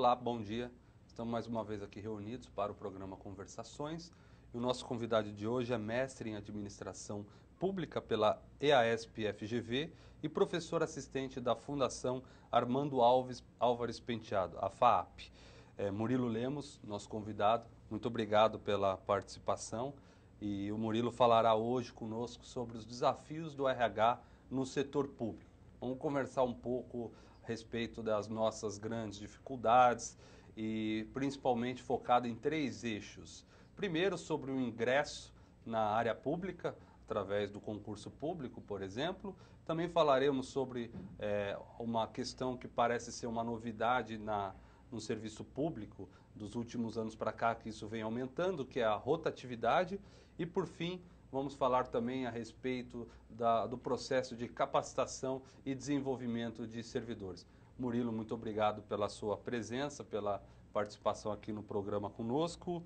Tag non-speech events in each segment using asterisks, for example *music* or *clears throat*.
Olá, bom dia. Estamos mais uma vez aqui reunidos para o programa Conversações. E o nosso convidado de hoje é mestre em administração pública pela EASP-FGV e professor assistente da Fundação Armando Alves Álvares Penteado, a FAAP. É, Murilo Lemos, nosso convidado, muito obrigado pela participação. E o Murilo falará hoje conosco sobre os desafios do RH no setor público. Vamos conversar um pouco respeito das nossas grandes dificuldades e principalmente focado em três eixos. Primeiro, sobre o ingresso na área pública, através do concurso público, por exemplo. Também falaremos sobre é, uma questão que parece ser uma novidade na, no serviço público dos últimos anos para cá, que isso vem aumentando, que é a rotatividade. E, por fim, Vamos falar também a respeito da, do processo de capacitação e desenvolvimento de servidores. Murilo, muito obrigado pela sua presença, pela participação aqui no programa conosco.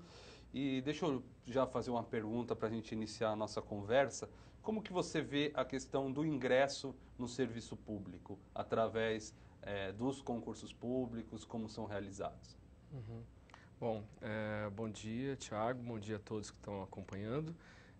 E deixa eu já fazer uma pergunta para a gente iniciar a nossa conversa. Como que você vê a questão do ingresso no serviço público através é, dos concursos públicos, como são realizados? Uhum. Bom, é, bom dia, Tiago, bom dia a todos que estão acompanhando.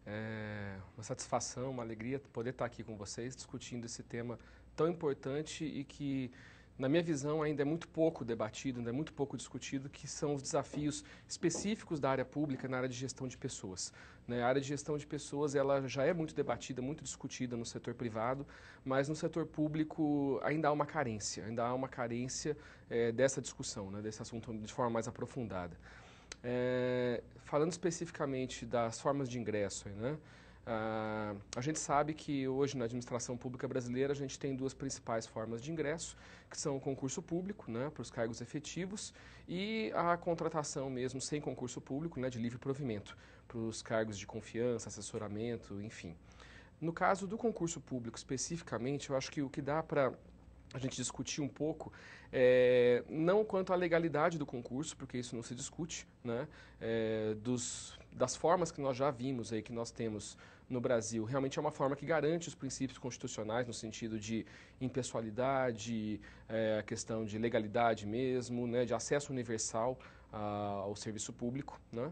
É uma satisfação, uma alegria poder estar aqui com vocês discutindo esse tema tão importante e que, na minha visão, ainda é muito pouco debatido, ainda é muito pouco discutido, que são os desafios específicos da área pública na área de gestão de pessoas. Né? A área de gestão de pessoas ela já é muito debatida, muito discutida no setor privado, mas no setor público ainda há uma carência, ainda há uma carência é, dessa discussão, né, desse assunto de forma mais aprofundada. É, falando especificamente das formas de ingresso, né? Ah, a gente sabe que hoje na administração pública brasileira a gente tem duas principais formas de ingresso, que são o concurso público, né, para os cargos efetivos, e a contratação mesmo sem concurso público, né, de livre provimento, para os cargos de confiança, assessoramento, enfim. No caso do concurso público especificamente, eu acho que o que dá para a gente discutir um pouco, é, não quanto à legalidade do concurso, porque isso não se discute, né? É, dos, das formas que nós já vimos aí, que nós temos no Brasil, realmente é uma forma que garante os princípios constitucionais no sentido de impessoalidade, é, a questão de legalidade mesmo, né? de acesso universal a, ao serviço público, né?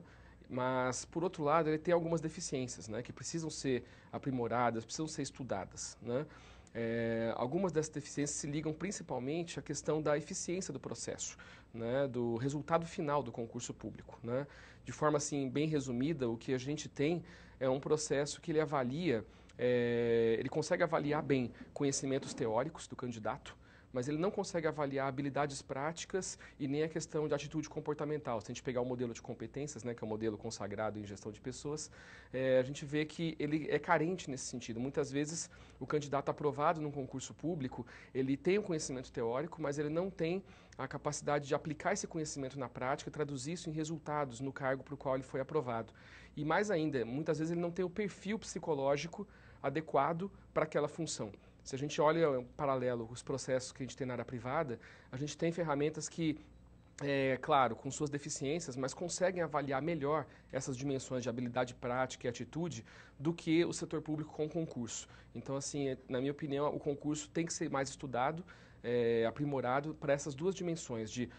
mas por outro lado ele tem algumas deficiências, né, que precisam ser aprimoradas, precisam ser estudadas, né? É, algumas dessas deficiências se ligam principalmente à questão da eficiência do processo, né, do resultado final do concurso público. Né? De forma assim, bem resumida, o que a gente tem é um processo que ele avalia, é, ele consegue avaliar bem conhecimentos teóricos do candidato, mas ele não consegue avaliar habilidades práticas e nem a questão de atitude comportamental. Se a gente pegar o modelo de competências, né, que é o modelo consagrado em gestão de pessoas, é, a gente vê que ele é carente nesse sentido. Muitas vezes o candidato aprovado num concurso público, ele tem o um conhecimento teórico, mas ele não tem a capacidade de aplicar esse conhecimento na prática e traduzir isso em resultados no cargo para o qual ele foi aprovado. E mais ainda, muitas vezes ele não tem o perfil psicológico adequado para aquela função. Se a gente olha em paralelo os processos que a gente tem na área privada, a gente tem ferramentas que é, claro, com suas deficiências, mas conseguem avaliar melhor essas dimensões de habilidade prática e atitude do que o setor público com concurso. Então, assim, é, na minha opinião, o concurso tem que ser mais estudado, é, aprimorado para essas duas dimensões de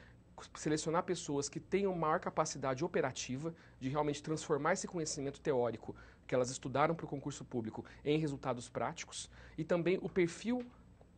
selecionar pessoas que tenham maior capacidade operativa de realmente transformar esse conhecimento teórico que elas estudaram para o concurso público em resultados práticos e também o perfil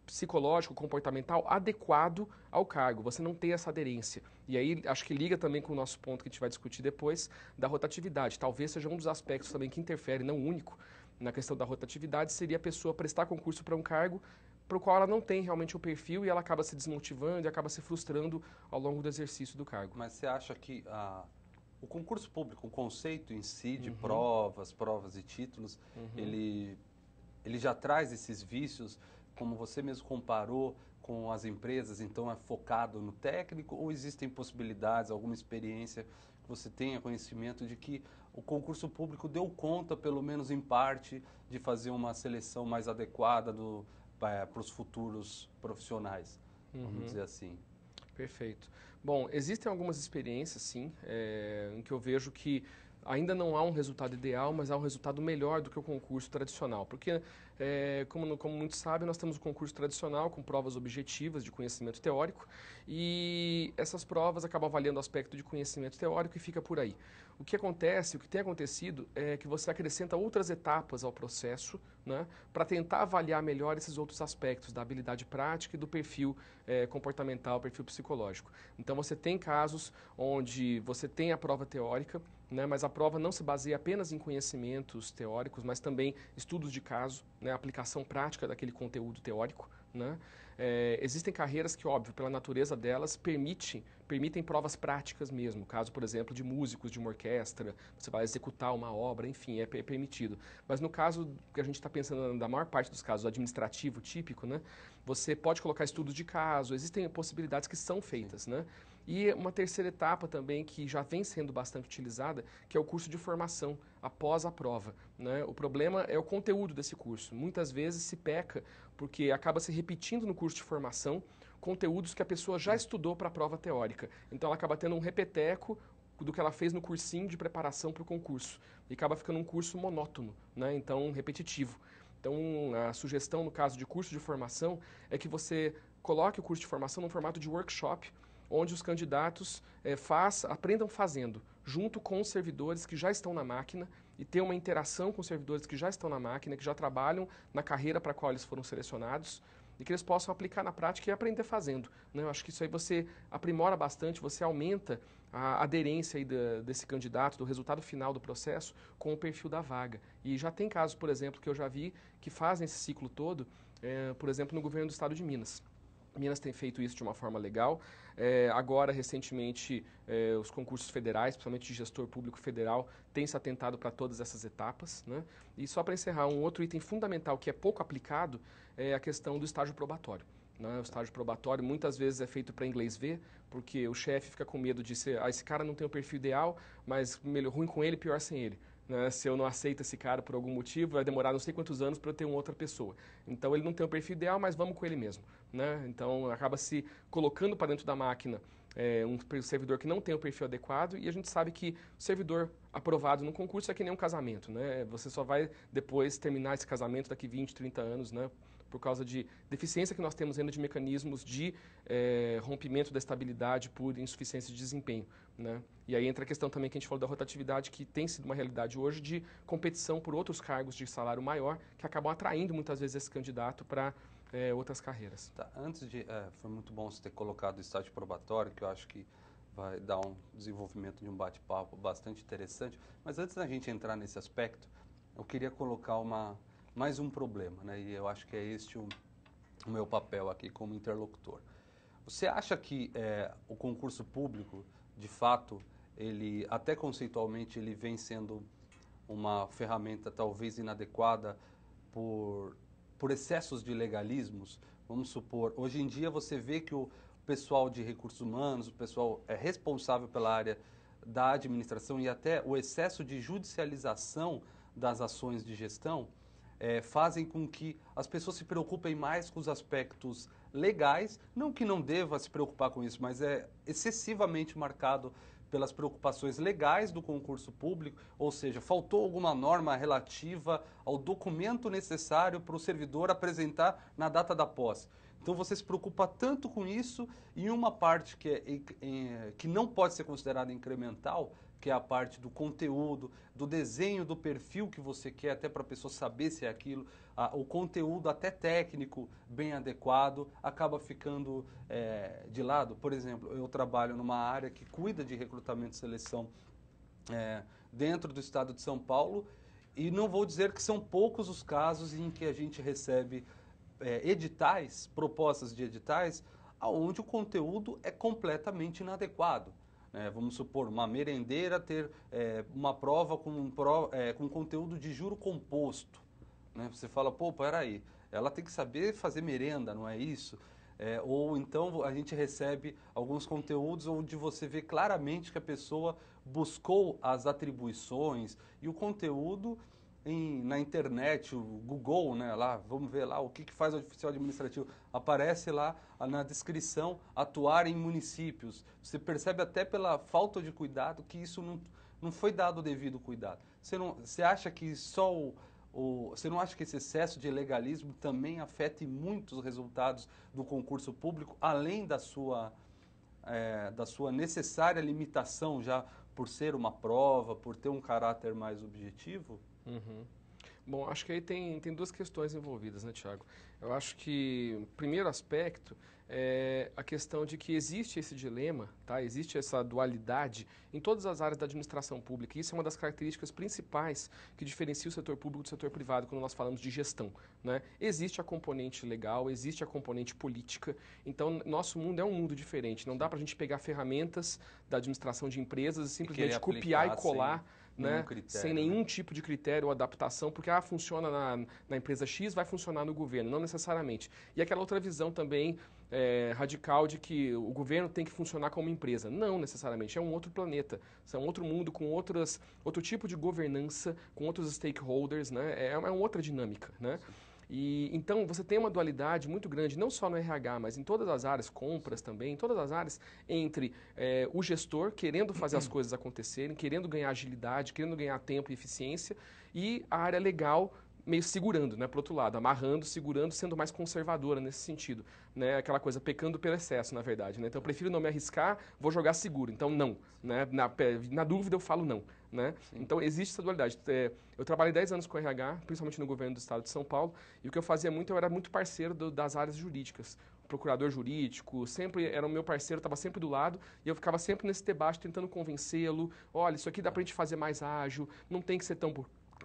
psicológico, comportamental adequado ao cargo, você não tem essa aderência. E aí acho que liga também com o nosso ponto que a gente vai discutir depois da rotatividade. Talvez seja um dos aspectos também que interfere, não único, na questão da rotatividade, seria a pessoa prestar concurso para um cargo para o qual ela não tem realmente o perfil e ela acaba se desmotivando e acaba se frustrando ao longo do exercício do cargo. Mas você acha que ah, o concurso público, o conceito em si de uhum. provas, provas e títulos, uhum. ele, ele já traz esses vícios, como você mesmo comparou com as empresas, então é focado no técnico ou existem possibilidades, alguma experiência que você tenha conhecimento de que o concurso público deu conta, pelo menos em parte, de fazer uma seleção mais adequada do para os futuros profissionais, uhum. vamos dizer assim. Perfeito. Bom, existem algumas experiências, sim, é, em que eu vejo que ainda não há um resultado ideal, mas há um resultado melhor do que o concurso tradicional. Porque, é, como, como muitos sabem, nós temos o um concurso tradicional com provas objetivas de conhecimento teórico e essas provas acabam valendo o aspecto de conhecimento teórico e fica por aí. O que acontece, o que tem acontecido é que você acrescenta outras etapas ao processo né, para tentar avaliar melhor esses outros aspectos da habilidade prática e do perfil é, comportamental, perfil psicológico. Então você tem casos onde você tem a prova teórica, né, mas a prova não se baseia apenas em conhecimentos teóricos, mas também estudos de caso, né, aplicação prática daquele conteúdo teórico. Né? É, existem carreiras que, óbvio, pela natureza delas, permitem permitem provas práticas mesmo. caso, por exemplo, de músicos de uma orquestra, você vai executar uma obra, enfim, é, é permitido. Mas no caso que a gente está pensando da maior parte dos casos administrativo típico, né, você pode colocar estudos de caso, existem possibilidades que são feitas, Sim. né? E uma terceira etapa também que já vem sendo bastante utilizada, que é o curso de formação após a prova. Né? O problema é o conteúdo desse curso. Muitas vezes se peca porque acaba se repetindo no curso de formação conteúdos que a pessoa já estudou para a prova teórica. Então ela acaba tendo um repeteco do que ela fez no cursinho de preparação para o concurso e acaba ficando um curso monótono, né? então repetitivo. Então, a sugestão no caso de curso de formação é que você coloque o curso de formação num formato de workshop onde os candidatos é, faz, aprendam fazendo, junto com os servidores que já estão na máquina e ter uma interação com os servidores que já estão na máquina, que já trabalham na carreira para a qual eles foram selecionados e que eles possam aplicar na prática e aprender fazendo. Né? Eu acho que isso aí você aprimora bastante, você aumenta a aderência aí da, desse candidato, do resultado final do processo, com o perfil da vaga. E já tem casos, por exemplo, que eu já vi que fazem esse ciclo todo, é, por exemplo, no governo do estado de Minas. Minas tem feito isso de uma forma legal. É, agora, recentemente, é, os concursos federais, principalmente de gestor público federal, têm se atentado para todas essas etapas. Né? E só para encerrar, um outro item fundamental que é pouco aplicado é a questão do estágio probatório. Né? O estágio probatório muitas vezes é feito para inglês ver, porque o chefe fica com medo de ser, ah, esse cara não tem o perfil ideal, mas melhor ruim com ele, pior sem ele. Né? Se eu não aceito esse cara por algum motivo, vai demorar não sei quantos anos para eu ter uma outra pessoa. Então ele não tem o perfil ideal, mas vamos com ele mesmo. Né? Então acaba se colocando para dentro da máquina é, um servidor que não tem o perfil adequado e a gente sabe que o servidor aprovado no concurso é que nem um casamento, né? Você só vai depois terminar esse casamento daqui 20, 30 anos, né? Por causa de deficiência que nós temos ainda de mecanismos de é, rompimento da estabilidade por insuficiência de desempenho, né? E aí entra a questão também que a gente falou da rotatividade, que tem sido uma realidade hoje de competição por outros cargos de salário maior, que acabam atraindo muitas vezes esse candidato para é, outras carreiras. Tá, antes de. É, foi muito bom você ter colocado o estágio probatório, que eu acho que vai dar um desenvolvimento de um bate-papo bastante interessante. Mas antes da gente entrar nesse aspecto, eu queria colocar uma, mais um problema, né? E eu acho que é este o, o meu papel aqui como interlocutor. Você acha que é, o concurso público, de fato, ele até conceitualmente ele vem sendo uma ferramenta talvez inadequada por por excessos de legalismos, vamos supor, hoje em dia você vê que o pessoal de recursos humanos, o pessoal é responsável pela área da administração e até o excesso de judicialização das ações de gestão é, fazem com que as pessoas se preocupem mais com os aspectos legais, não que não deva se preocupar com isso, mas é excessivamente marcado pelas preocupações legais do concurso público, ou seja, faltou alguma norma relativa ao documento necessário para o servidor apresentar na data da posse. Então você se preocupa tanto com isso e uma parte que, é, é que não pode ser considerada incremental, que é a parte do conteúdo, do desenho do perfil que você quer, até para a pessoa saber se é aquilo, a, o conteúdo até técnico bem adequado acaba ficando é, de lado. Por exemplo, eu trabalho numa área que cuida de recrutamento e seleção é, dentro do estado de São Paulo e não vou dizer que são poucos os casos em que a gente recebe é, editais, propostas de editais, onde o conteúdo é completamente inadequado né, vamos supor, uma merendeira ter é, uma prova com, pro, é, com conteúdo de juro composto. Né? Você fala, pô, peraí, ela tem que saber fazer merenda, não é isso? É, ou então a gente recebe alguns conteúdos onde você vê claramente que a pessoa buscou as atribuições e o conteúdo em, na internet, o Google, né, lá, vamos ver lá o que, que faz o oficial administrativo. Aparece lá ah, na descrição atuar em municípios. Você percebe até pela falta de cuidado que isso não, não foi dado o devido cuidado. Você, não, você acha que só o, o Você não acha que esse excesso de legalismo também afeta muito os resultados do concurso público, além da sua, é, da sua necessária limitação já por ser uma prova, por ter um caráter mais objetivo? Uhum. Bom, acho que aí tem, tem duas questões envolvidas, né, Tiago? Eu acho que o primeiro aspecto é a questão de que existe esse dilema, tá? existe essa dualidade em todas as áreas da administração pública. E isso é uma das características principais que diferencia o setor público do setor privado quando nós falamos de gestão. Né? Existe a componente legal, existe a componente política, então nosso mundo é um mundo diferente. Não dá para a gente pegar ferramentas da administração de empresas e simplesmente e copiar e colar. Sim né? Critério, sem né? nenhum né? tipo de critério ou adaptação, porque ah, funciona na, na, empresa X, vai funcionar no governo, não necessariamente. E aquela outra visão também é, radical de que o governo tem que funcionar como empresa. Não necessariamente, é um outro planeta, é um outro mundo com outras, outro tipo de governança, com outros stakeholders, né? é, é uma outra dinâmica. Né? Sim. E então você tem uma dualidade muito grande, não só no RH, mas em todas as áreas, compras também, em todas as áreas, entre é, o gestor querendo fazer as coisas acontecerem, querendo ganhar agilidade, querendo ganhar tempo e eficiência, e a área legal meio segurando, né, para outro lado, amarrando, segurando, sendo mais conservadora nesse sentido, né, aquela coisa pecando pelo excesso, na verdade, né. Então eu prefiro não me arriscar, vou jogar seguro. Então não, né, na, na dúvida eu falo não, né? Sim. Então existe essa dualidade. É, eu trabalhei 10 anos com RH, principalmente no governo do estado de São Paulo, e o que eu fazia muito, eu era muito parceiro do, das áreas jurídicas. Procurador jurídico, sempre era o meu parceiro, estava sempre do lado, e eu ficava sempre nesse debate tentando convencê-lo: olha, isso aqui dá para a gente fazer mais ágil, não tem que ser tão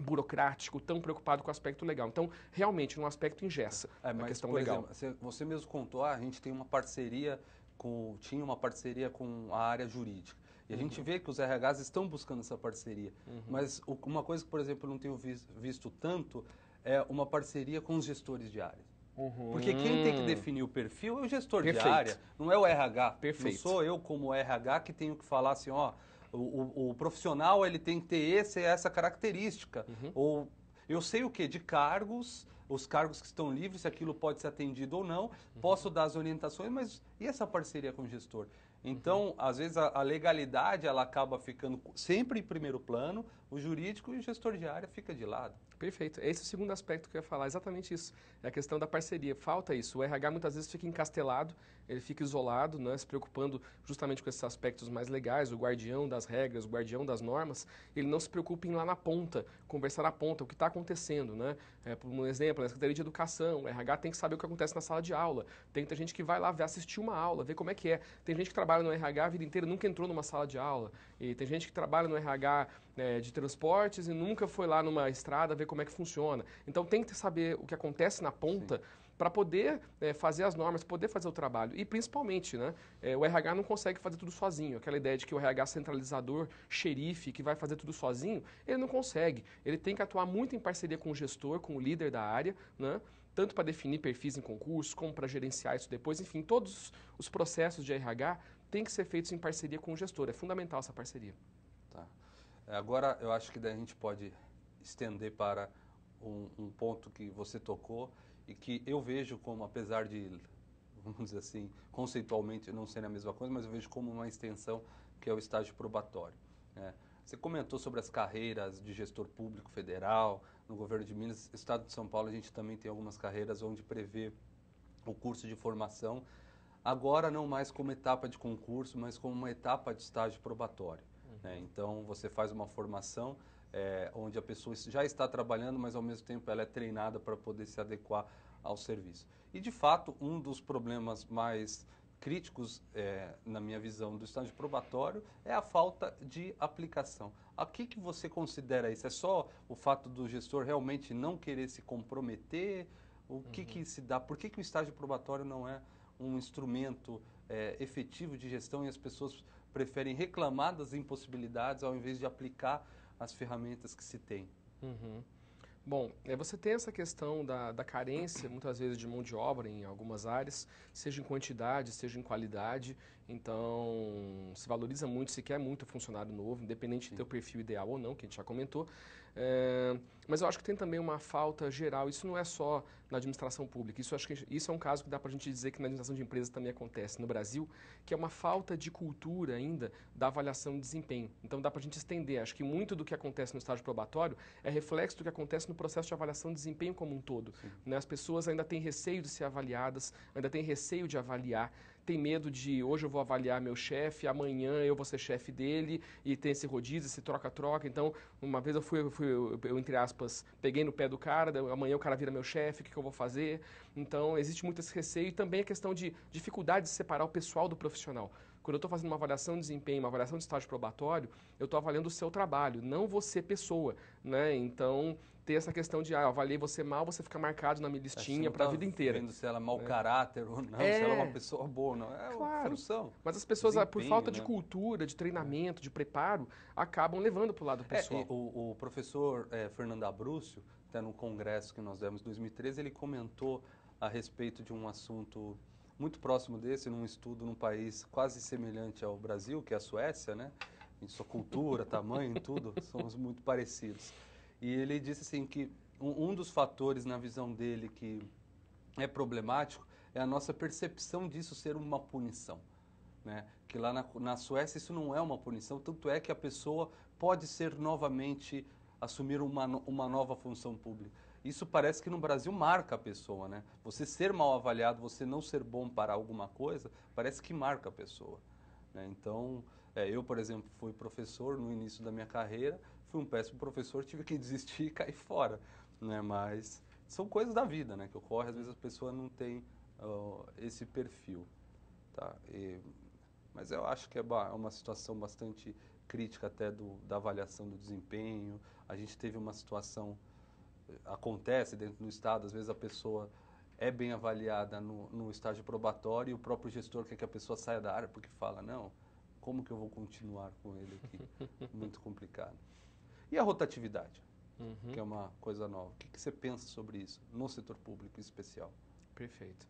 burocrático, tão preocupado com o aspecto legal. Então, realmente, no aspecto ingessa é, uma a questão legal. Exemplo, você mesmo contou, ah, a gente tem uma parceria com, tinha uma parceria com a área jurídica. E a gente vê que os RHs estão buscando essa parceria. Uhum. Mas o, uma coisa que, por exemplo, eu não tenho vis, visto tanto é uma parceria com os gestores de área. Uhum. Porque quem tem que definir o perfil é o gestor Perfeito. de área, não é o RH. Perfeito. Não sou eu como RH que tenho que falar assim, ó, o, o, o profissional ele tem que ter esse, essa característica. Uhum. Ou eu sei o que de cargos, os cargos que estão livres, se aquilo pode ser atendido ou não, uhum. posso dar as orientações, mas e essa parceria com o gestor? Então, às vezes, a, a legalidade ela acaba ficando sempre em primeiro plano, o jurídico e o gestor de área fica de lado. Perfeito. Esse é o segundo aspecto que eu ia falar, exatamente isso. É a questão da parceria. Falta isso. O RH muitas vezes fica encastelado, ele fica isolado, né, se preocupando justamente com esses aspectos mais legais, o guardião das regras, o guardião das normas. Ele não se preocupa em ir lá na ponta, conversar na ponta, o que está acontecendo. Né? É, por um exemplo, na Secretaria de Educação, o RH tem que saber o que acontece na sala de aula. Tem gente que vai lá ver, assistir uma aula, ver como é que é. Tem gente que trabalha no RH a vida inteira, nunca entrou numa sala de aula. E tem gente que trabalha no RH né, de transportes e nunca foi lá numa estrada ver como é que funciona. Então tem que saber o que acontece na ponta para poder é, fazer as normas, poder fazer o trabalho. E principalmente, né, é, o RH não consegue fazer tudo sozinho. Aquela ideia de que o RH centralizador, xerife, que vai fazer tudo sozinho, ele não consegue. Ele tem que atuar muito em parceria com o gestor, com o líder da área, né, tanto para definir perfis em concurso, como para gerenciar isso depois, enfim, todos os processos de RH tem que ser feitos em parceria com o gestor. É fundamental essa parceria. Tá. É, agora, eu acho que daí a gente pode estender para um, um ponto que você tocou e que eu vejo como, apesar de, *laughs* vamos dizer assim, conceitualmente não ser a mesma coisa, mas eu vejo como uma extensão que é o estágio probatório. Né? Você comentou sobre as carreiras de gestor público federal, no governo de Minas, Estado de São Paulo, a gente também tem algumas carreiras onde prevê o curso de formação agora não mais como etapa de concurso, mas como uma etapa de estágio probatório. Uhum. Né? Então, você faz uma formação é, onde a pessoa já está trabalhando, mas ao mesmo tempo ela é treinada para poder se adequar ao serviço. E, de fato, um dos problemas mais críticos, é, na minha visão, do estágio probatório é a falta de aplicação. O que, que você considera isso? É só o fato do gestor realmente não querer se comprometer? O que, uhum. que se dá? Por que, que o estágio probatório não é um instrumento é, efetivo de gestão e as pessoas preferem reclamar das impossibilidades ao invés de aplicar as ferramentas que se tem. Uhum. Bom, é, você tem essa questão da, da carência, muitas vezes, de mão de obra em algumas áreas, seja em quantidade, seja em qualidade. Então, se valoriza muito, se quer muito funcionário novo, independente Sim. do teu perfil ideal ou não, que a gente já comentou. É... Mas eu acho que tem também uma falta geral, isso não é só na administração pública, isso, acho que, isso é um caso que dá para a gente dizer que na administração de empresas também acontece no Brasil, que é uma falta de cultura ainda da avaliação de desempenho. Então dá para a gente estender, acho que muito do que acontece no estágio probatório é reflexo do que acontece no processo de avaliação de desempenho como um todo. Né? As pessoas ainda têm receio de ser avaliadas, ainda têm receio de avaliar, tem medo de hoje eu vou avaliar meu chefe, amanhã eu vou ser chefe dele, e tem esse rodízio, esse troca-troca. Então, uma vez eu fui, eu fui eu, entre aspas, peguei no pé do cara, amanhã o cara vira meu chefe, o que, que, eu vou fazer? Então, existe muito esse receio e também a questão de dificuldade de separar o pessoal do profissional. Quando eu estou fazendo uma avaliação de desempenho, uma avaliação de estágio probatório, eu estou avaliando o seu trabalho, não você pessoa, né? Então, ter essa questão de, ah, eu avaliei você mal, você fica marcado na minha é, listinha para a tá vida inteira. Vendo se ela é mau é. caráter ou não, é. se ela é uma é. pessoa boa ou não. É claro. função. Mas as pessoas, ah, desempenho, por falta né? de cultura, de treinamento, de preparo, acabam levando para o lado é, pessoal. É, o, o, professor é, Fernando Abrúcio, até no congresso que nós demos em 2013, ele comentou a respeito de um assunto muito próximo desse, num estudo num país quase semelhante ao Brasil, que é a Suécia, né? em sua cultura, tamanho, em *laughs* tudo, somos muito parecidos. E ele disse assim que um, um dos fatores na visão dele que é problemático é a nossa percepção disso ser uma punição. Né? Que lá na, na, Suécia isso não é uma punição, tanto é que a pessoa pode ser novamente assumir uma, uma nova função pública isso parece que no Brasil marca a pessoa, né? Você ser mal avaliado, você não ser bom para alguma coisa, parece que marca a pessoa. Né? Então, é, eu, por exemplo, fui professor no início da minha carreira, fui um péssimo professor, tive que *laughs* desistir e cair fora, né? Mas são coisas da vida, né? Que ocorre, às vezes a pessoa não tem uh, esse perfil, tá? E, mas eu acho que é, é uma situação bastante crítica até do, da avaliação do desempenho. A gente teve uma situação acontece dentro do Estado, às vezes a pessoa é bem avaliada no, no estágio probatório e o próprio gestor quer que a pessoa saia da área porque fala, não, como que eu vou continuar com ele aqui? *laughs* Muito complicado. E a rotatividade, uhum. que é uma coisa nova. O que, que você pensa sobre isso no setor público em especial? Perfeito.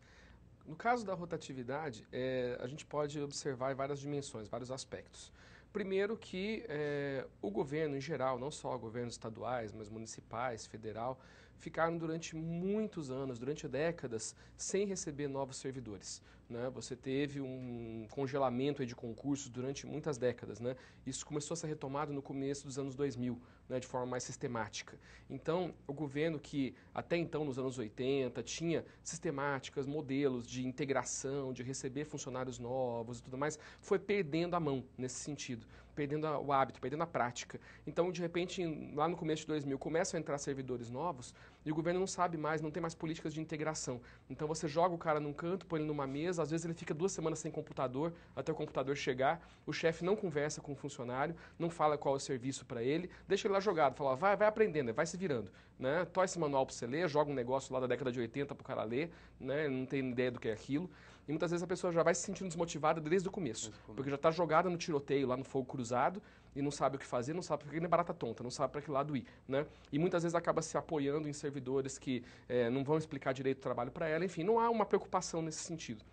No caso da rotatividade, é, a gente pode observar várias dimensões, vários aspectos. Primeiro que eh, o governo em geral, não só governos estaduais, mas municipais, federal, ficaram durante muitos anos, durante décadas, sem receber novos servidores. Né? Você teve um congelamento de concursos durante muitas décadas. Né? Isso começou a ser retomado no começo dos anos 2000, né, de forma mais sistemática. Então, o governo que até então, nos anos 80, tinha sistemáticas, modelos de integração, de receber funcionários novos e tudo mais, foi perdendo a mão nesse sentido perdendo o hábito, perdendo a prática. Então, de repente, lá no começo de 2000, começam a entrar servidores novos e o governo não sabe mais, não tem mais políticas de integração. Então, você joga o cara num canto, põe ele numa mesa, às vezes ele fica duas semanas sem computador, até o computador chegar, o chefe não conversa com o funcionário, não fala qual é o serviço para ele, deixa ele lá jogado, fala, vai, vai aprendendo, vai se virando. Né? Tó esse manual para você ler, joga um negócio lá da década de 80 para o cara ler, né? não tem ideia do que é aquilo. E muitas vezes a pessoa já vai se sentindo desmotivada desde o começo, porque já está jogada no tiroteio, lá no fogo cruzado, e não sabe o que fazer, não sabe porque é barata tonta, não sabe para que lado ir, né? E muitas vezes acaba se apoiando em servidores que é, não vão explicar direito o trabalho para ela, enfim, não há uma preocupação nesse sentido.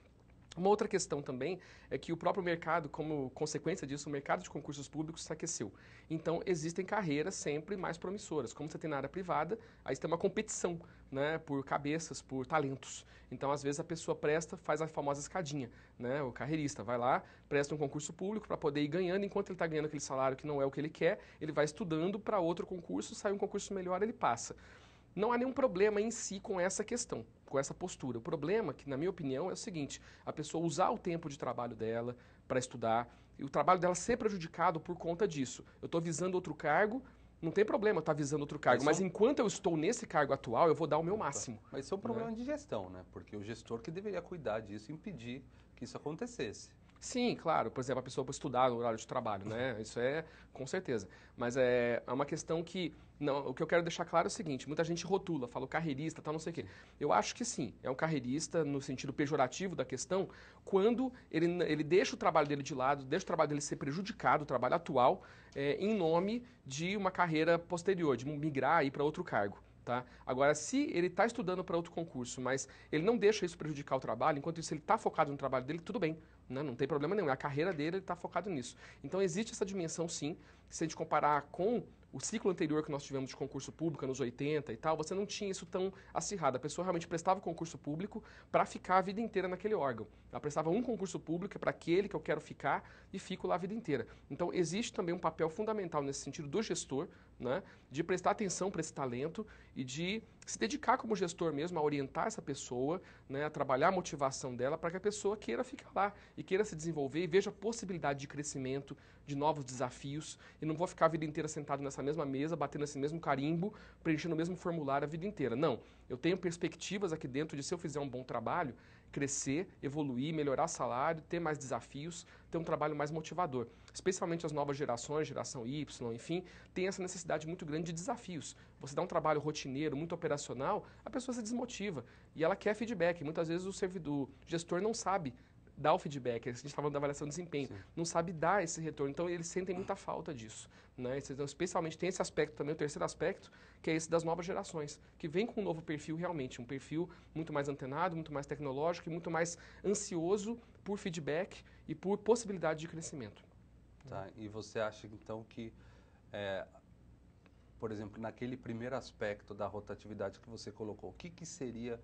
Uma outra questão também é que o próprio mercado, como consequência disso, o mercado de concursos públicos se aqueceu. Então, existem carreiras sempre mais promissoras. Como você tem na área privada, aí você tem uma competição né, por cabeças, por talentos. Então, às vezes, a pessoa presta, faz a famosa escadinha. Né? O carreirista vai lá, presta um concurso público para poder ir ganhando. Enquanto ele está ganhando aquele salário que não é o que ele quer, ele vai estudando para outro concurso, sai um concurso melhor, ele passa. Não há nenhum problema em si com essa questão com essa postura. O problema, que na minha opinião, é o seguinte: a pessoa usar o tempo de trabalho dela para estudar e o trabalho dela ser prejudicado por conta disso. Eu estou visando outro cargo, não tem problema estar tá visando outro cargo, mas, mas enquanto eu estou nesse cargo atual, eu vou dar o meu máximo. Mas isso é um problema né? de gestão, né? Porque o gestor que deveria cuidar disso, impedir que isso acontecesse. Sim, claro. Por exemplo, a pessoa para estudar no horário de trabalho, né? Uhum. Isso é com certeza. Mas é, é uma questão que. Não, o que eu quero deixar claro é o seguinte: muita gente rotula, fala o carreirista, tal, não sei o quê. Eu acho que sim, é um carreirista no sentido pejorativo da questão, quando ele, ele deixa o trabalho dele de lado, deixa o trabalho dele ser prejudicado, o trabalho atual, é, em nome de uma carreira posterior, de migrar aí para outro cargo. Tá? Agora, se ele está estudando para outro concurso, mas ele não deixa isso prejudicar o trabalho, enquanto isso ele está focado no trabalho dele, tudo bem, né? não tem problema nenhum. É a carreira dele, ele está focado nisso. Então, existe essa dimensão, sim, se a gente comparar com o ciclo anterior que nós tivemos de concurso público, nos 80 e tal, você não tinha isso tão acirrado. A pessoa realmente prestava o concurso público para ficar a vida inteira naquele órgão. Ela prestava um concurso público, é para aquele que eu quero ficar e fico lá a vida inteira. Então, existe também um papel fundamental nesse sentido do gestor, né, de prestar atenção para esse talento e de se dedicar como gestor mesmo a orientar essa pessoa, né, a trabalhar a motivação dela para que a pessoa queira ficar lá e queira se desenvolver e veja a possibilidade de crescimento, de novos desafios e não vou ficar a vida inteira sentado nessa mesma mesa, batendo esse mesmo carimbo, preenchendo o mesmo formulário a vida inteira. Não, eu tenho perspectivas aqui dentro de, se eu fizer um bom trabalho, crescer, evoluir, melhorar salário, ter mais desafios, ter um trabalho mais motivador. Especialmente as novas gerações, geração Y, enfim, tem essa necessidade muito grande de desafios. Você dá um trabalho rotineiro, muito operacional, a pessoa se desmotiva e ela quer feedback. Muitas vezes o servidor, o gestor não sabe dar o feedback. A gente estava da avaliação de desempenho. Sim. Não sabe dar esse retorno. Então, eles sentem muita ah. falta disso. Né? Então, especialmente tem esse aspecto também, o terceiro aspecto, que é esse das novas gerações, que vem com um novo perfil realmente, um perfil muito mais antenado, muito mais tecnológico e muito mais ansioso por feedback e por possibilidade de crescimento. Tá. E você acha, então, que... É por exemplo, naquele primeiro aspecto da rotatividade que você colocou, o que, que seria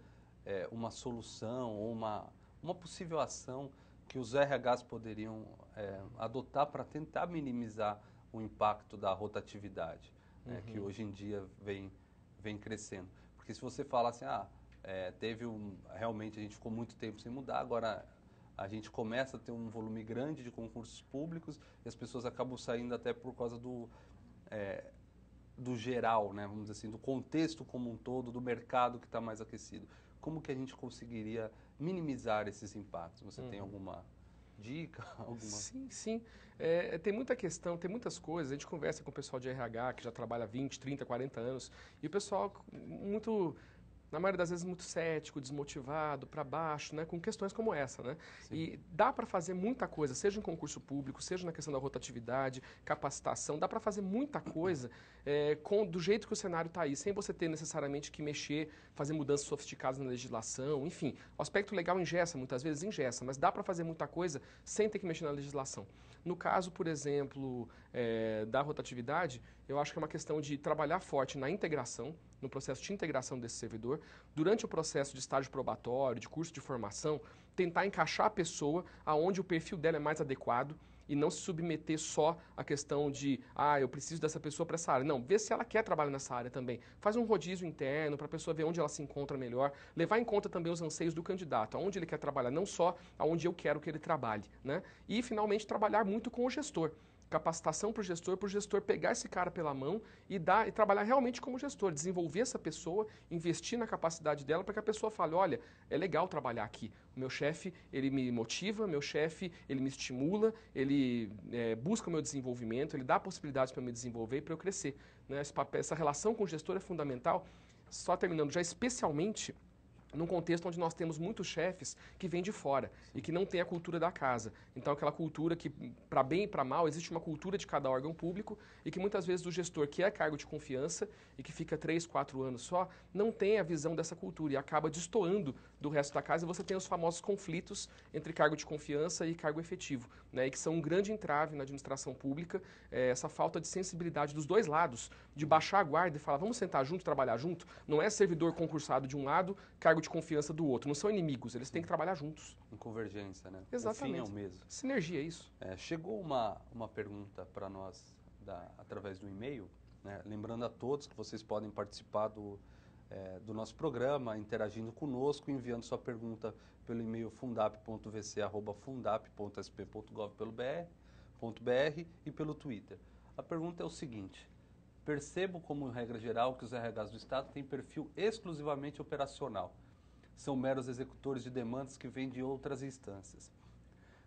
é, uma solução ou uma, uma possível ação que os RHs poderiam é, adotar para tentar minimizar o impacto da rotatividade, né, uhum. né, que hoje em dia vem, vem crescendo. Porque se você fala assim, ah, é, teve um, realmente a gente ficou muito tempo sem mudar, agora a gente começa a ter um volume grande de concursos públicos e as pessoas acabam saindo até por causa do, é, do geral, né, vamos dizer assim, do contexto como um todo, do mercado que está mais aquecido como que a gente conseguiria minimizar esses impactos? Você uhum. tem alguma dica? *laughs* Alguma... Sim, sim. É, é, tem muita questão, tem muitas coisas. A gente conversa com o pessoal de RH que já trabalha 20, 30, 40 anos e o pessoal muito na maioria das vezes, muito cético, desmotivado, para baixo, né? com questões como essa. Né? Sim. E dá para fazer muita coisa, seja em concurso público, seja na questão da rotatividade, capacitação, dá para fazer muita coisa é, com do jeito que o cenário está aí, sem você ter necessariamente que mexer, fazer mudanças sofisticadas na legislação, enfim. O aspecto legal ingessa, muitas vezes ingessa, mas dá para fazer muita coisa sem ter que mexer na legislação. No caso, por exemplo, é, da rotatividade, eu acho que é uma questão de trabalhar forte na integração, no processo de integração desse servidor, durante o processo de estágio probatório, de curso de formação, tentar encaixar a pessoa aonde o perfil dela é mais adequado e não se submeter só à questão de, ah, eu preciso dessa pessoa para essa área. Não, vê se ela quer trabalhar nessa área também. Faz um rodízio interno para a pessoa ver onde ela se encontra melhor. Levar em conta também os anseios do candidato, aonde ele quer trabalhar, não só aonde eu quero que ele trabalhe. Né? E, finalmente, trabalhar muito com o gestor capacitação para o gestor, para o gestor pegar esse cara pela mão e dar e trabalhar realmente como gestor, desenvolver essa pessoa, investir na capacidade dela para que a pessoa fale, olha, é legal trabalhar aqui. O meu chefe ele me motiva, meu chefe ele me estimula, ele é, busca o meu desenvolvimento, ele dá possibilidades para me desenvolver e para eu crescer. Né? Papel, essa relação com o gestor é fundamental. Só terminando, já especialmente num contexto onde nós temos muitos chefes que vêm de fora Sim. e que não têm a cultura da casa. Então, aquela cultura que, para bem e para mal, existe uma cultura de cada órgão público e que muitas vezes o gestor, que é cargo de confiança e que fica três, quatro anos só, não tem a visão dessa cultura e acaba destoando do resto da casa, você tem os famosos conflitos entre cargo de confiança e cargo efetivo, né, e que são um grande entrave na administração pública, é, essa falta de sensibilidade dos dois lados, de baixar a guarda e falar, vamos sentar junto, trabalhar junto, não é servidor concursado de um lado, cargo de confiança do outro, não são inimigos, eles têm que trabalhar juntos. Em convergência, né? Exatamente. O fim é o mesmo. Sinergia, é isso. É, chegou uma, uma pergunta para nós da, através do e-mail, né? lembrando a todos que vocês podem participar do é, do nosso programa, interagindo conosco, enviando sua pergunta pelo e-mail fundap.vc.fundap.sp.gov.br e pelo Twitter. A pergunta é o seguinte: percebo como regra geral que os RHs do Estado têm perfil exclusivamente operacional. São meros executores de demandas que vêm de outras instâncias.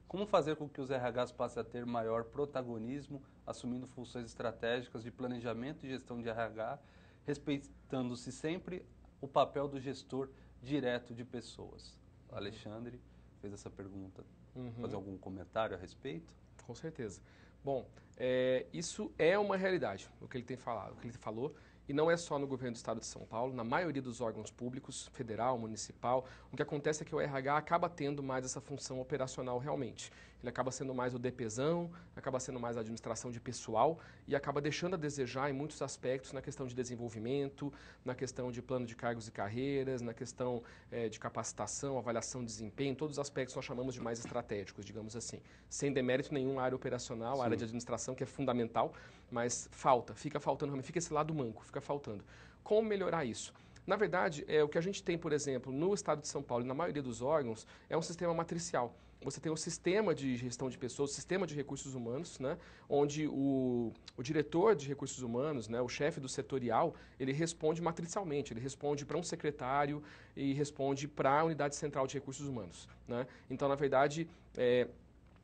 Como fazer com que os RHs passem a ter maior protagonismo, assumindo funções estratégicas de planejamento e gestão de RH respeitando-se sempre o papel do gestor direto de pessoas. O uhum. Alexandre fez essa pergunta. Uhum. Fazer algum comentário a respeito? Com certeza. Bom, é, isso é uma realidade, o que ele tem falado, o que ele falou, e não é só no governo do estado de São Paulo, na maioria dos órgãos públicos, federal, municipal, o que acontece é que o RH acaba tendo mais essa função operacional realmente ele acaba sendo mais o depesão, acaba sendo mais a administração de pessoal e acaba deixando a desejar em muitos aspectos na questão de desenvolvimento, na questão de plano de cargos e carreiras, na questão eh, de capacitação, avaliação de desempenho, todos os aspectos nós chamamos de mais estratégicos, digamos assim. Sem demérito nenhum à área operacional, à área de administração, que é fundamental, mas falta, fica faltando, fica esse lado manco, fica faltando. Como melhorar isso? Na verdade, é, o que a gente tem, por exemplo, no estado de São Paulo e na maioria dos órgãos, é um sistema matricial você tem um sistema de gestão de pessoas, sistema de recursos humanos, né, onde o, o diretor de recursos humanos, né, o chefe do setorial, ele responde matricialmente, ele responde para um secretário e responde para a unidade central de recursos humanos. Né? Então, na verdade, é,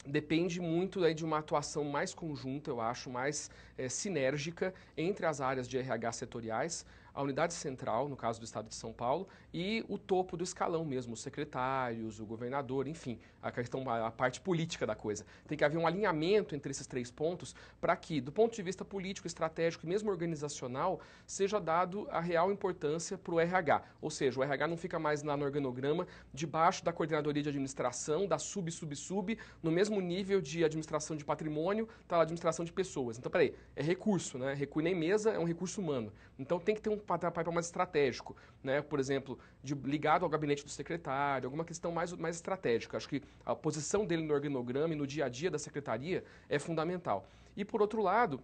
depende muito aí, de uma atuação mais conjunta, eu acho, mais é, sinérgica entre as áreas de RH setoriais, a unidade central, no caso do Estado de São Paulo, e o topo do escalão mesmo, os secretários, o governador, enfim, a questão, a parte política da coisa. Tem que haver um alinhamento entre esses três pontos para que, do ponto de vista político, estratégico e mesmo organizacional, seja dado a real importância para o RH. Ou seja, o RH não fica mais lá no organograma, debaixo da coordenadoria de administração, da sub-sub-sub, no mesmo nível de administração de patrimônio, está lá administração de pessoas. Então, peraí, é recurso, né? Recuo nem mesa é um recurso humano. Então tem que ter um papel mais estratégico, né? por exemplo, de, ligado ao gabinete do secretário, alguma questão mais, mais estratégica. Acho que a posição dele no organograma e no dia a dia da secretaria é fundamental. E por outro lado,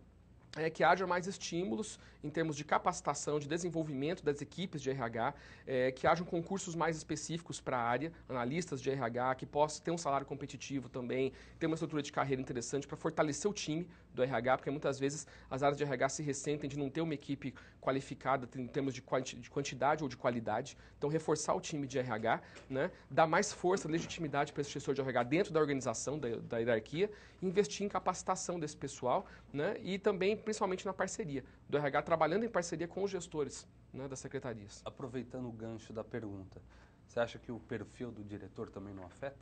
é que haja mais estímulos em termos de capacitação, de desenvolvimento das equipes de RH, é, que hajam concursos mais específicos para a área, analistas de RH, que possam ter um salário competitivo também, ter uma estrutura de carreira interessante para fortalecer o time, do RH, porque muitas vezes as áreas de RH se ressentem de não ter uma equipe qualificada em termos de, quanti de quantidade ou de qualidade. Então, reforçar o time de RH, né, dar mais força, legitimidade para esse gestor de RH dentro da organização, da, da hierarquia, investir em capacitação desse pessoal né, e também, principalmente, na parceria do RH, trabalhando em parceria com os gestores né, das secretarias. Aproveitando o gancho da pergunta, você acha que o perfil do diretor também não afeta?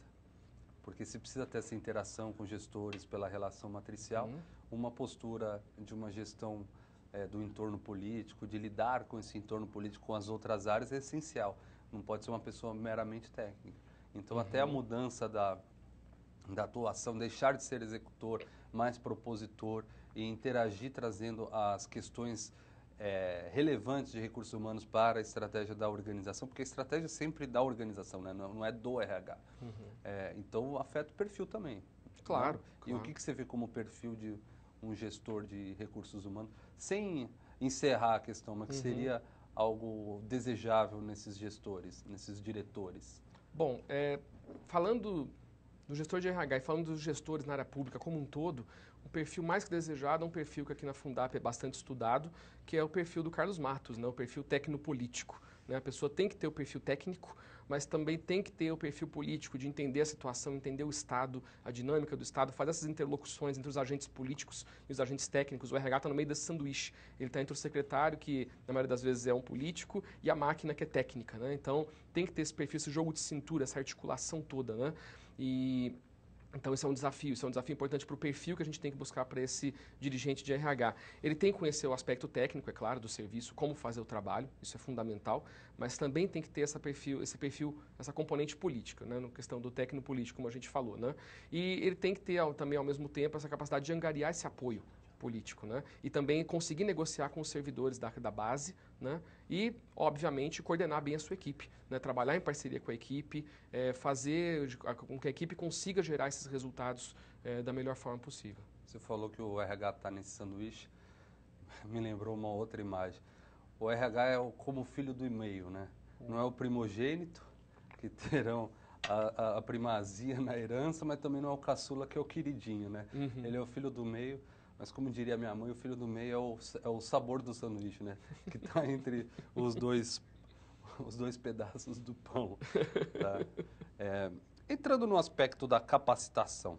porque se precisa ter essa interação com gestores pela relação matricial, uhum. uma postura de uma gestão é, do entorno político, de lidar com esse entorno político, com as outras áreas, é essencial. Não pode ser uma pessoa meramente técnica. Então, uhum. até a mudança da, da atuação, deixar de ser executor, mais propositor e interagir trazendo as questões é, relevantes de recursos humanos para a estratégia da organização, porque a estratégia sempre da organização, né? não, não é do RH. Uhum. É, então afeta o perfil também. Claro. Né? claro. E o que, que você vê como perfil de um gestor de recursos humanos, sem encerrar a questão, mas que uhum. seria algo desejável nesses gestores, nesses diretores? Bom, é, falando do gestor de RH e falando dos gestores na área pública como um todo, o perfil mais que desejado é um perfil que aqui na Fundap é bastante estudado, que é o perfil do Carlos Matos, né? o perfil tecnopolítico. Né? A pessoa tem que ter o perfil técnico, mas também tem que ter o perfil político, de entender a situação, entender o Estado, a dinâmica do Estado, fazer essas interlocuções entre os agentes políticos e os agentes técnicos. O RH está no meio desse sanduíche. Ele está entre o secretário, que na maioria das vezes é um político, e a máquina, que é técnica. Né? Então, tem que ter esse perfil, esse jogo de cintura, essa articulação toda. Né? E então, isso é um desafio, isso é um desafio importante para o perfil que a gente tem que buscar para esse dirigente de RH. Ele tem que conhecer o aspecto técnico, é claro, do serviço, como fazer o trabalho, isso é fundamental, mas também tem que ter essa perfil, esse perfil, essa componente política, né, na questão do técnico-político, como a gente falou. Né? E ele tem que ter também, ao mesmo tempo, essa capacidade de angariar esse apoio político, né? E também conseguir negociar com os servidores da, da base né? E, obviamente, coordenar bem a sua equipe, né? trabalhar em parceria com a equipe, é, fazer com que a equipe consiga gerar esses resultados é, da melhor forma possível. Você falou que o RH está nesse sanduíche, *laughs* me lembrou uma outra imagem. O RH é como o filho do e-mail, né? Não é o primogênito, que terão a, a, primazia na herança, mas também não é o caçula que é o queridinho, né? Uhum. Ele é o filho do meio. Mas como diria minha mãe, o filho do meio é o, é o sabor do sanduíche, né? Que está *laughs* entre os dois, os dois pedaços do pão. Tá? É, entrando no aspecto da capacitação,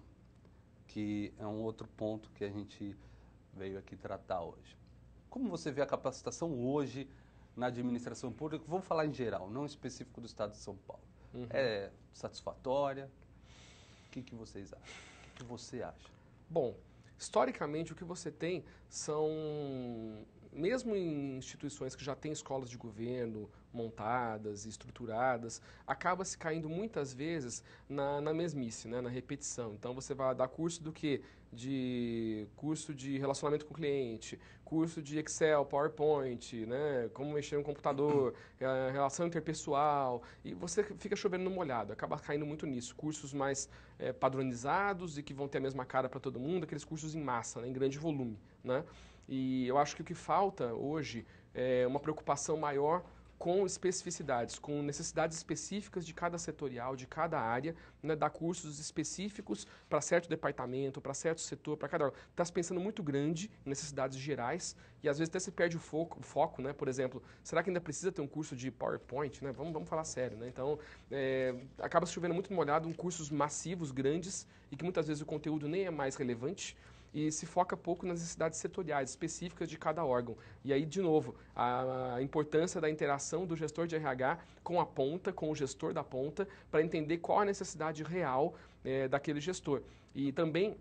que é um outro ponto que a gente veio aqui tratar hoje. Como você vê a capacitação hoje na administração pública? Vou falar em geral, não específico do Estado de São Paulo. Uhum. É satisfatória? O que, que vocês acham? O que, que você acha? Bom, Historicamente, o que você tem são mesmo em instituições que já têm escolas de governo montadas e estruturadas, acaba se caindo muitas vezes na, na mesmice, né, na repetição. Então você vai dar curso do que? De curso de relacionamento com o cliente, curso de Excel, PowerPoint, né, como mexer no computador, *clears throat* eh, relação interpessoal, e você fica chovendo no molhado, acaba caindo muito nisso. Cursos mais é, padronizados e que vão ter a mesma cara para todo mundo, aqueles cursos em massa, né, em grande volume, né? E eu acho que o que falta hoje é uma preocupação maior com especificidades, com necessidades específicas de cada setorial, de cada área, né, dar cursos específicos para certo departamento, para certo setor, para cada área. Está se pensando muito grande em necessidades gerais e às vezes até se perde o foco, o foco né? por exemplo, será que ainda precisa ter um curso de PowerPoint? Né? Vamos, vamos falar sério. Né? Então, é, acaba se chovendo muito molhado em cursos massivos, grandes e que muitas vezes o conteúdo nem é mais relevante e se foca pouco nas necessidades setoriais específicas de cada órgão. E aí, de novo, a, a importância da interação do gestor de RH com a ponta, com o gestor da ponta, para entender qual a necessidade real é, daquele gestor. E também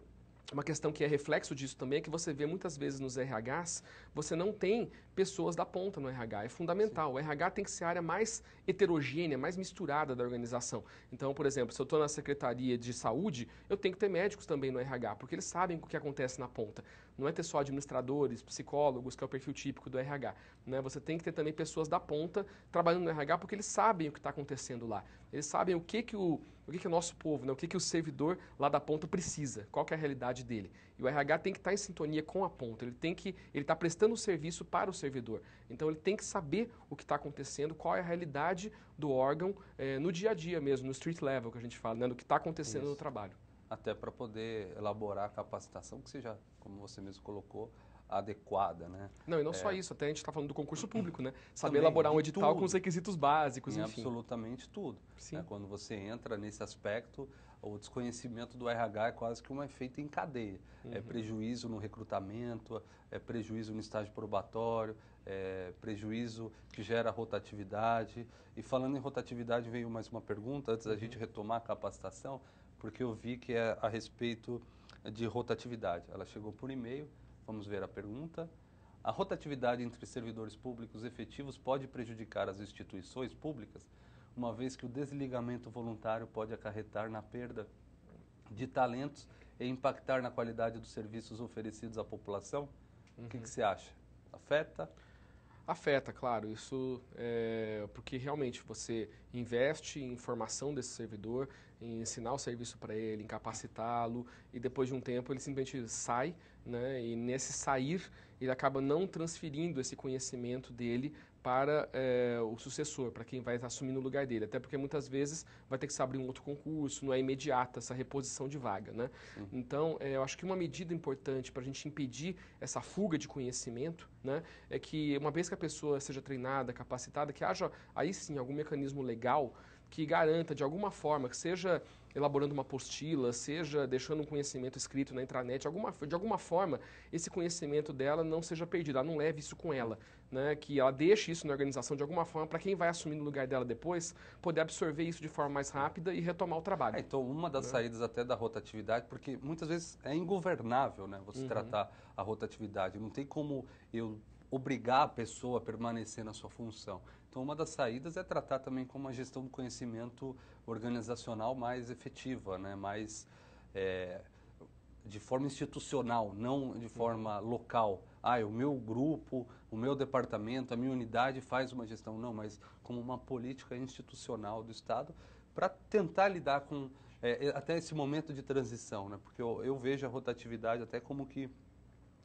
uma questão que é reflexo disso também é que você vê muitas vezes nos RHs, você não tem pessoas da ponta no RH. É fundamental. Sim. O RH tem que ser a área mais heterogênea, mais misturada da organização. Então, por exemplo, se eu estou na Secretaria de Saúde, eu tenho que ter médicos também no RH, porque eles sabem o que acontece na ponta. Não é ter só administradores, psicólogos, que é o perfil típico do RH. Né? Você tem que ter também pessoas da ponta trabalhando no RH, porque eles sabem o que está acontecendo lá. Eles sabem o que, que, o, o, que, que o nosso povo, né? o que, que o servidor lá da ponta precisa, qual que é a realidade dele. E o RH tem que estar tá em sintonia com a ponta, ele tem que ele está prestando o serviço para o servidor. Então ele tem que saber o que está acontecendo, qual é a realidade do órgão eh, no dia a dia mesmo, no street level que a gente fala, né, do que está acontecendo Isso. no trabalho. Até para poder elaborar a capacitação que seja, como você mesmo colocou, adequada, né? Não, e não é. só isso, até a gente está falando do concurso público, né? *clears throat* Saber Também, elaborar um edital tudo. com os requisitos básicos, em enfim. Absolutamente tudo. Né? Sim. Né? Quando você entra nesse aspecto, o desconhecimento do RH é quase que um efeito em cadeia. É uhum. É prejuízo no recrutamento, é prejuízo no estágio probatório, é prejuízo que gera rotatividade. E falando em rotatividade, veio mais uma pergunta antes da uhum. gente retomar a capacitação, porque eu vi que é a respeito de rotatividade. Ela chegou por e-mail, vamos ver a pergunta. A rotatividade entre servidores públicos efetivos pode prejudicar as instituições públicas? uma vez que o desligamento voluntário pode acarretar na perda de talentos e impactar na qualidade dos serviços oferecidos à população? Uhum. O que, uhum. que, você acha? Afeta? Afeta, claro. Isso é porque realmente você investe em formação desse servidor, em ensinar o serviço para ele, em capacitá-lo, e depois de um tempo ele simplesmente sai, né? E nesse sair, ele acaba não transferindo esse conhecimento dele para é, o sucessor, para quem vai assumir no lugar dele. Até porque muitas vezes vai ter que se abrir um outro concurso, não é imediata essa reposição de vaga. Né? Uhum. Então, é, eu acho que uma medida importante para a gente impedir essa fuga de conhecimento né, é que, uma vez que a pessoa seja treinada, capacitada, que haja aí sim algum mecanismo legal que garanta de alguma forma que seja elaborando uma apostila, seja deixando um conhecimento escrito na intranet, alguma, de alguma forma esse conhecimento dela não seja perdido, ela não leve isso com ela, né? que ela deixe isso na organização de alguma forma para quem vai assumir no lugar dela depois poder absorver isso de forma mais rápida e retomar o trabalho. É, então, uma das né? saídas até da rotatividade, porque muitas vezes é ingovernável né, você uhum. tratar a rotatividade, não tem como eu obrigar a pessoa a permanecer na sua função. Então, uma das saídas é tratar também com uma gestão do conhecimento organizacional mais efetiva, né? mais é, de forma institucional, não de forma uhum. local. Ah, o meu grupo, o meu departamento, a minha unidade faz uma gestão. Não, mas como uma política institucional do Estado para tentar lidar com é, até esse momento de transição, né? porque eu, eu vejo a rotatividade até como que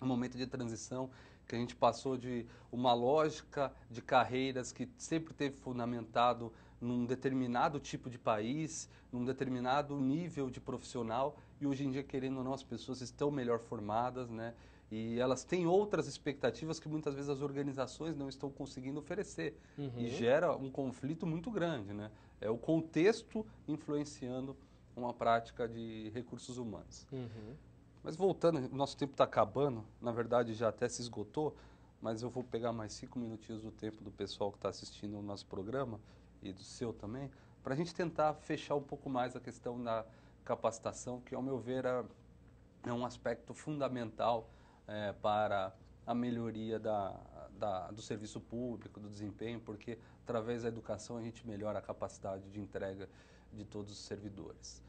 um momento de transição que a gente passou de uma lógica de carreiras que sempre teve fundamentado num determinado tipo de país, num determinado nível de profissional, e hoje em dia, querendo ou não, as pessoas estão melhor formadas, né? E elas têm outras expectativas que muitas vezes as organizações não estão conseguindo oferecer. Uhum. E gera um conflito muito grande, né? É o contexto influenciando uma prática de recursos humanos. Uhum. Mas voltando, o nosso tempo está acabando, na verdade já até se esgotou, mas eu vou pegar mais cinco minutinhos do tempo do pessoal que está assistindo o nosso programa e do seu também, para a gente tentar fechar um pouco mais a questão da capacitação, que, ao meu ver, é, é um aspecto fundamental é, para a melhoria da, da, do serviço público, do desempenho, porque através da educação a gente melhora a capacidade de entrega de todos os servidores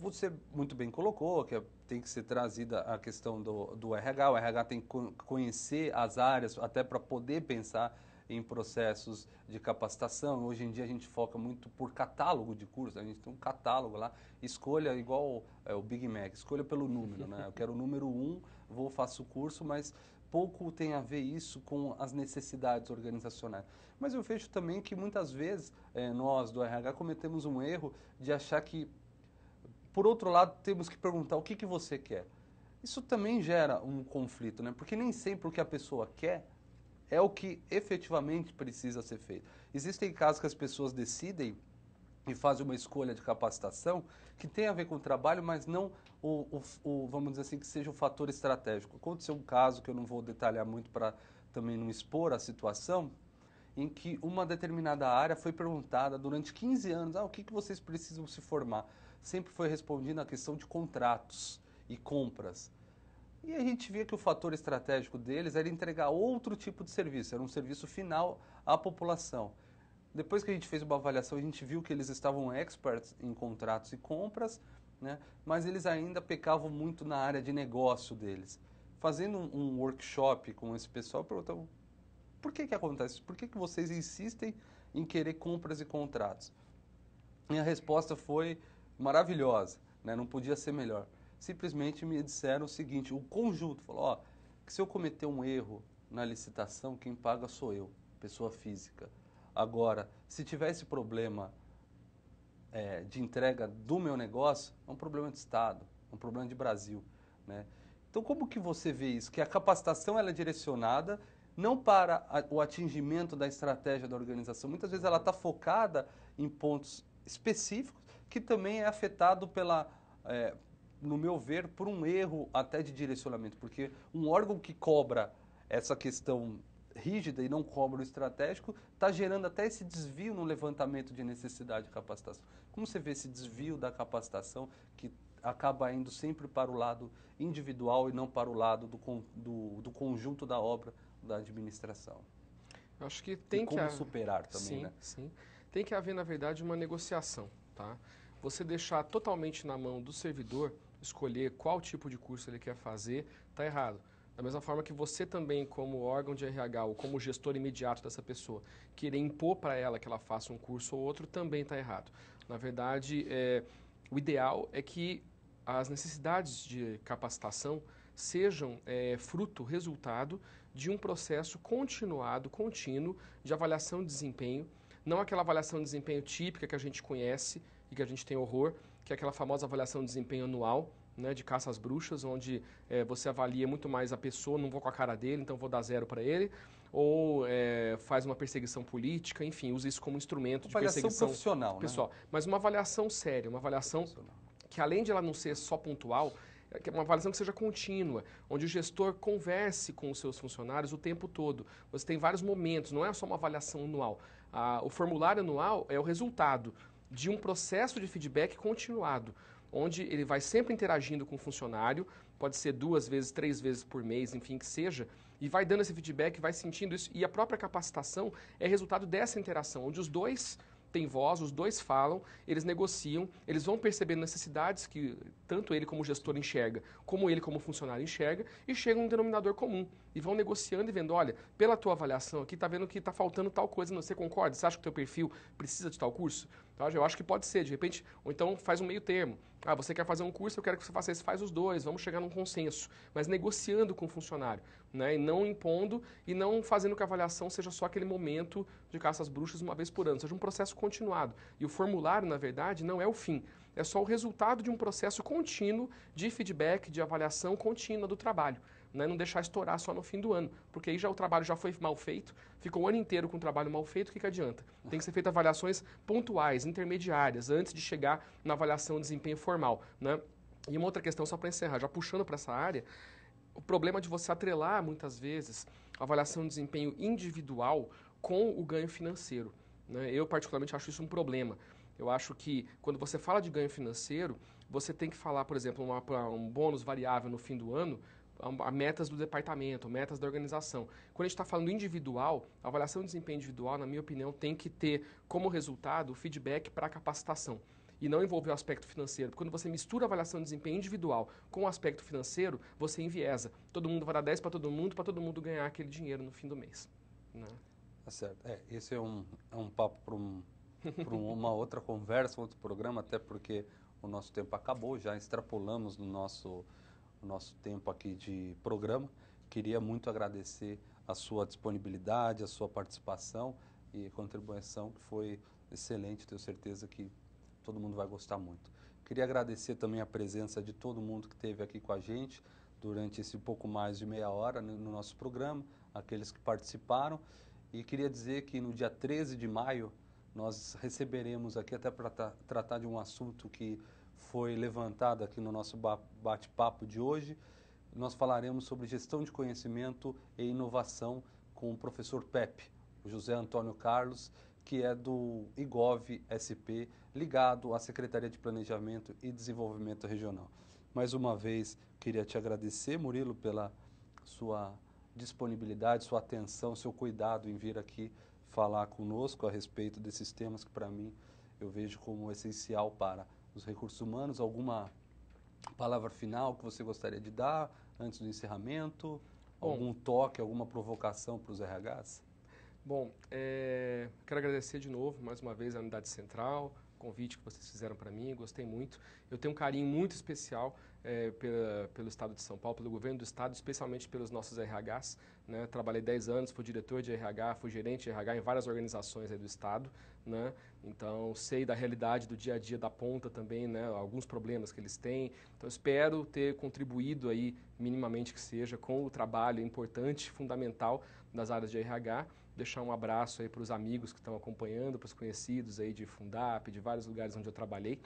você muito bem colocou, que é, tem que ser trazida a questão do, do RH. O RH tem que conhecer as áreas até para poder pensar em processos de capacitação. Hoje em dia a gente foca muito por catálogo de cursos, né? a gente tem um catálogo lá, escolha igual é, o Big Mac, escolha pelo número, né? Eu quero o número um, vou faço o curso, mas pouco tem a ver isso com as necessidades organizacionais. Mas eu vejo também que muitas vezes é, nós do RH cometemos um erro de achar que por outro lado, temos que perguntar o que, que você quer. Isso também gera um conflito, né? Porque nem sempre o que a pessoa quer é o que efetivamente precisa ser feito. Existem casos que as pessoas decidem e fazem uma escolha de capacitação que tem a ver com o trabalho, mas não o, o, o vamos dizer assim, que seja o fator estratégico. Aconteceu um caso que eu não vou detalhar muito para também não expor a situação, em que uma determinada área foi perguntada durante 15 anos, ah, o que, que vocês precisam se formar? sempre foi respondido a questão de contratos e compras. E a gente via que o fator estratégico deles era entregar outro tipo de serviço, era um serviço final à população. Depois que a gente fez uma avaliação, a gente viu que eles estavam experts em contratos e compras, né? mas eles ainda pecavam muito na área de negócio deles. Fazendo um workshop com esse pessoal, perguntamos por que, que acontece isso? Por que, que vocês insistem em querer compras e contratos? E a resposta foi maravilhosa, né? não podia ser melhor. Simplesmente me disseram o seguinte, o conjunto falou, ó, que se eu cometer um erro na licitação, quem paga sou eu, pessoa física. Agora, se tiver esse problema é, de entrega do meu negócio, é um problema de Estado, é um problema de Brasil. Né? Então, como que você vê isso? Que a capacitação ela é direcionada não para a, o atingimento da estratégia da organização. Muitas vezes ela está focada em pontos específicos que também é afetado pela, é, no meu ver, por um erro até de direcionamento, porque um órgão que cobra essa questão rígida e não cobra o estratégico, está gerando até esse desvio no levantamento de necessidade de capacitação. Como você vê esse desvio da capacitação que acaba indo sempre para o lado individual e não para o lado do, do, do conjunto da obra da administração? Eu acho que tem e como que haver, superar também, sim, né? Sim, tem que haver na verdade uma negociação, tá? Você deixar totalmente na mão do servidor escolher qual tipo de curso ele quer fazer, está errado. Da mesma forma que você também, como órgão de RH ou como gestor imediato dessa pessoa, querer impor para ela que ela faça um curso ou outro, também está errado. Na verdade, é, o ideal é que as necessidades de capacitação sejam é, fruto, resultado de um processo continuado, contínuo, de avaliação de desempenho, não aquela avaliação de desempenho típica que a gente conhece, e que a gente tem horror, que é aquela famosa avaliação de desempenho anual, né, de caça às bruxas, onde é, você avalia muito mais a pessoa, não vou com a cara dele, então vou dar zero para ele, ou é, faz uma perseguição política, enfim, usa isso como instrumento uma de perseguição profissional, né? pessoal. Né? Mas uma avaliação séria, uma avaliação que além de ela não ser só pontual, é é uma avaliação que seja contínua, onde o gestor converse com os seus funcionários o tempo todo. Você tem vários momentos, não é só uma avaliação anual. Ah, o formulário anual é o resultado de um processo de feedback continuado, onde ele vai sempre interagindo com o funcionário, pode ser duas vezes, três vezes por mês, enfim, que seja, e vai dando esse feedback, vai sentindo isso, e a própria capacitação é resultado dessa interação, onde os dois tem voz, os dois falam, eles negociam, eles vão percebendo necessidades que tanto ele como gestor enxerga, como ele como funcionário enxerga, e chegam a um denominador comum. E vão negociando e vendo, olha, pela tua avaliação aqui, tá vendo que tá faltando tal coisa, você concorda? Você acha que o teu perfil precisa de tal curso? então Eu acho que pode ser, de repente, ou então faz um meio termo. Ah, você quer fazer um curso, eu quero que você faça isso, faz os dois, vamos chegar num consenso. Mas negociando com o funcionário né? E não impondo e não fazendo que a avaliação seja só aquele momento de caça às bruxas uma vez por ano, seja um processo continuado. E o formulário, na verdade, não é o fim, é só o resultado de um processo contínuo de feedback, de avaliação contínua do trabalho. Né? Não deixar estourar só no fim do ano, porque aí já o trabalho já foi mal feito, ficou o ano inteiro com o trabalho mal feito, o que, que adianta? Tem que ser feita avaliações pontuais, intermediárias, antes de chegar na avaliação de desempenho formal. Né? E uma outra questão, só para encerrar, já puxando para essa área, o problema de você atrelar, muitas vezes, a avaliação de desempenho individual com o ganho financeiro. Né? Eu, particularmente, acho isso um problema. Eu acho que quando você fala de ganho financeiro, você tem que falar, por exemplo, uma, um bônus variável no fim do ano, a, a metas do departamento, metas da organização. Quando a gente está falando individual, a avaliação de desempenho individual, na minha opinião, tem que ter como resultado o feedback para a capacitação e não envolver o aspecto financeiro. Porque quando você mistura a avaliação de desempenho individual com o aspecto financeiro, você enviesa. Todo mundo vai dar 10 para todo mundo, para todo mundo ganhar aquele dinheiro no fim do mês. Né? Tá certo. É, esse é um, é um papo para um, um, uma outra conversa, outro programa, até porque o nosso tempo acabou, já extrapolamos no nosso, o nosso tempo aqui de programa. Queria muito agradecer a sua disponibilidade, a sua participação e contribuição, que foi excelente. Tenho certeza que todo mundo vai gostar muito. Queria agradecer também a presença de todo mundo que esteve aqui com a gente durante esse pouco mais de meia hora né, no nosso programa, aqueles que participaram. E queria dizer que no dia 13 de maio nós receberemos aqui, até para tra tratar de um assunto que foi levantado aqui no nosso ba bate-papo de hoje, nós falaremos sobre gestão de conhecimento e inovação com o professor Pepe, José Antônio Carlos, que é do IGOV SP, ligado à Secretaria de Planejamento e Desenvolvimento Regional. Mais uma vez, queria te agradecer, Murilo, pela sua disponibilidade, sua atenção, seu cuidado em vir aqui falar conosco a respeito desses temas que, para mim, eu vejo como essencial para os recursos humanos. Alguma palavra final que você gostaria de dar antes do encerramento? Bom, algum toque, alguma provocação para os RHs? Bom, é, quero agradecer de novo, mais uma vez, à Unidade Central, convite que vocês fizeram para mim, gostei muito. Eu tenho um carinho muito especial é, pela, pelo Estado de São Paulo, pelo governo do Estado, especialmente pelos nossos RHs. Né? Trabalhei 10 anos, fui diretor de RH, fui gerente de RH em várias organizações do Estado. Né? Então, sei da realidade do dia a dia da ponta também, né? alguns problemas que eles têm. Então, espero ter contribuído aí, minimamente que seja, com o trabalho importante, fundamental das áreas de RH deixar um abraço aí para os amigos que estão acompanhando, para os conhecidos aí de Fundap, de vários lugares onde eu trabalhei.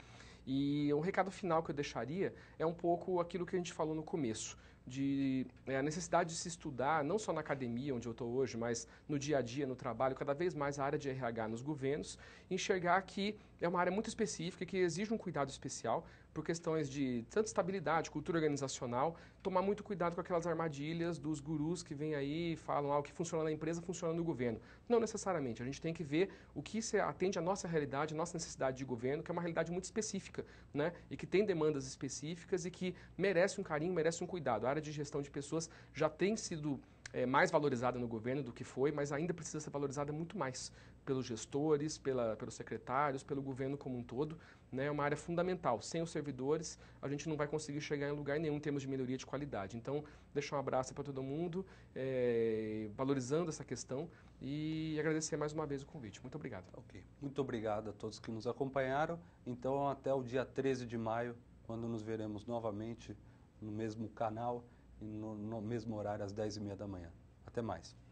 E um recado final que eu deixaria é um pouco aquilo que a gente falou no começo, de é, a necessidade de se estudar, não só na academia onde eu estou hoje, mas no dia a dia, no trabalho, cada vez mais a área de RH nos governos, enxergar que é uma área muito específica que exige um cuidado especial por questões de tanto estabilidade, cultura organizacional, tomar muito cuidado com aquelas armadilhas dos gurus que vêm aí e falam ah, o que funciona na empresa funciona no governo. Não necessariamente, a gente tem que ver o que se atende à nossa realidade, à nossa necessidade de governo, que é uma realidade muito específica, né? E que tem demandas específicas e que merece um carinho, merece um cuidado. A área de gestão de pessoas já tem sido é, mais valorizada no governo do que foi, mas ainda precisa ser valorizada muito mais pelos gestores, pela, pelos secretários, pelo governo como um todo. Né? É uma área fundamental. Sem os servidores, a gente não vai conseguir chegar em lugar nenhum em termos de melhoria de qualidade. Então, deixo um abraço para todo mundo, é, valorizando essa questão e agradecer mais uma vez o convite. Muito obrigado. Ok. Muito obrigado a todos que nos acompanharam. Então, até o dia 13 de maio, quando nos veremos novamente no mesmo canal e no, no mesmo horário, às 10h30 da manhã. Até mais.